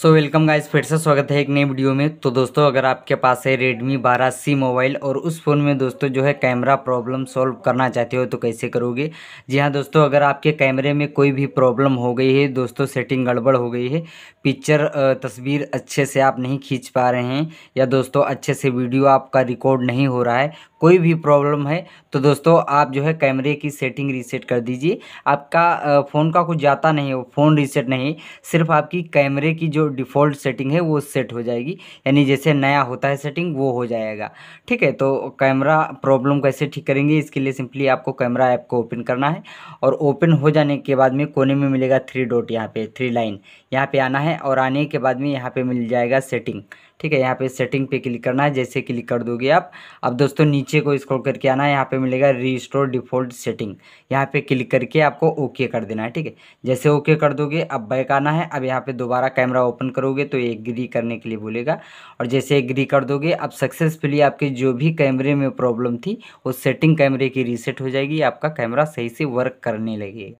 so welcome guys फिर से स्वागत है एक नई वीडियो में तो दोस्तों अगर आपके पास है Redmi 12C मोबाइल और उस फ़ोन में दोस्तों जो है कैमरा प्रॉब्लम सॉल्व करना चाहते हो तो कैसे करोगे जी हाँ दोस्तों अगर आपके कैमरे में कोई भी प्रॉब्लम हो गई है दोस्तों सेटिंग गड़बड़ हो गई है पिक्चर तस्वीर अच्छे से आप नहीं खींच पा रहे हैं या दोस्तों अच्छे से वीडियो आपका रिकॉर्ड नहीं हो रहा है कोई भी प्रॉब्लम है तो दोस्तों आप जो है कैमरे की सेटिंग रीसेट कर दीजिए आपका फ़ोन का कुछ जाता नहीं हो फ़ोन रीसेट नहीं सिर्फ आपकी कैमरे की जो जो डिफ़ॉल्ट सेटिंग है वो सेट हो जाएगी यानी जैसे नया होता है सेटिंग वो हो जाएगा ठीक है तो कैमरा प्रॉब्लम कैसे ठीक करेंगे इसके लिए सिंपली आपको कैमरा ऐप को ओपन करना है और ओपन हो जाने के बाद में कोने में मिलेगा थ्री डॉट यहाँ पे थ्री लाइन यहाँ पे आना है और आने के बाद में यहाँ पे मिल जाएगा सेटिंग ठीक है यहाँ पे सेटिंग पे क्लिक करना है जैसे क्लिक कर दोगे आप अब दोस्तों नीचे को स्क्रॉल करके आना है यहाँ पे मिलेगा रीस्टोर डिफ़ॉल्ट सेटिंग यहाँ पे क्लिक करके आपको ओके कर देना है ठीक है जैसे ओके कर दोगे अब बैक आना है अब यहाँ पे दोबारा कैमरा ओपन करोगे तो एग्री करने के लिए बोलेगा और जैसे एग्री कर दोगे अब सक्सेसफुली आपके जो भी कैमरे में प्रॉब्लम थी वो सेटिंग कैमरे की रीसेट हो जाएगी आपका कैमरा सही से वर्क करने लगेगा